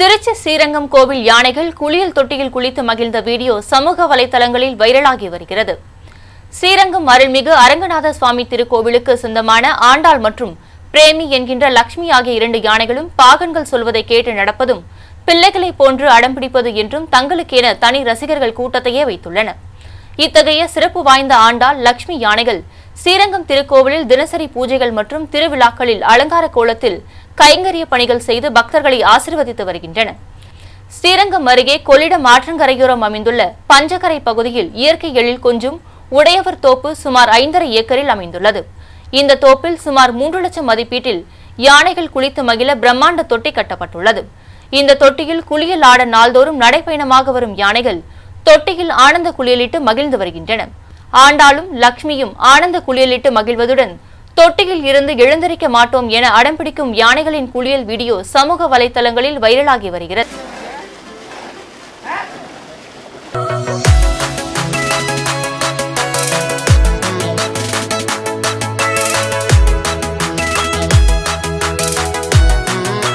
திருச்சி ஸ்ரீரங்கம் கோவில் யானைகள் குளியல் தொட்டியில் குளித்து மகிழ்ந்த வீடியோ சமூக வலைதளங்களில் வைரலாகி வருகிறது ஸ்ரீரங்கம் அருள்மிகு அரங்கநாத சுவாமி திருக்கோவிலுக்கு சொந்தமான ஆண்டாள் மற்றும் பிரேமி என்கின்ற லக்ஷ்மி ஆகிய இரண்டு யானைகளும் பாகன்கள் சொல்வதை கேட்டு நடப்பதும் பிள்ளைகளைப் போன்று அடம்பிடிப்பது என்றும் தங்களுக்கென தனி ரசிகர்கள் கூட்டத்தையே வைத்துள்ளனர் இத்தகைய சிறப்பு வாய்ந்த ஆண்டால் லக்ஷ்மி யானைகள் ஸ்ரீரங்கம் திருக்கோவிலில் தினசரி பூஜைகள் மற்றும் திருவிழாக்களில் அலங்கார கோலத்தில் கைங்கரிய பணிகள் செய்து பக்தர்களை ஆசிர்வதித்து வருகின்றன ஸ்ரீரங்கம் அருகே கொள்ளிடம் ஆற்றங்கரையோரம் அமைந்துள்ள பஞ்சகரை பகுதியில் இயற்கை எழில் கொஞ்சும் உடையவர் தோப்பு சுமார் ஐந்தரை ஏக்கரில் அமைந்துள்ளது இந்த தோப்பில் சுமார் மூன்று லட்சம் மதிப்பீட்டில் யானைகள் குளித்து மகிழ பிரம்மாண்ட தொட்டி கட்டப்பட்டுள்ளது இந்த தொட்டியில் குளியல் ஆட நாள்தோறும் நடைப்பயணமாக வரும் யானைகள் தொட்டியில் ஆனந்த குளியலிட்டு மகிழ்ந்து வருகின்றன ஆண்டாளும் லக்ஷ்மியும் ஆனந்த குளியலிட்டு மகிழ்வதுடன் தொட்டியில் இருந்து எழுந்தரிக்க மாட்டோம் என அடம்பிடிக்கும் யானைகளின் குளியல் வீடியோ சமூக வலைதளங்களில் வைரலாகி வருகிறது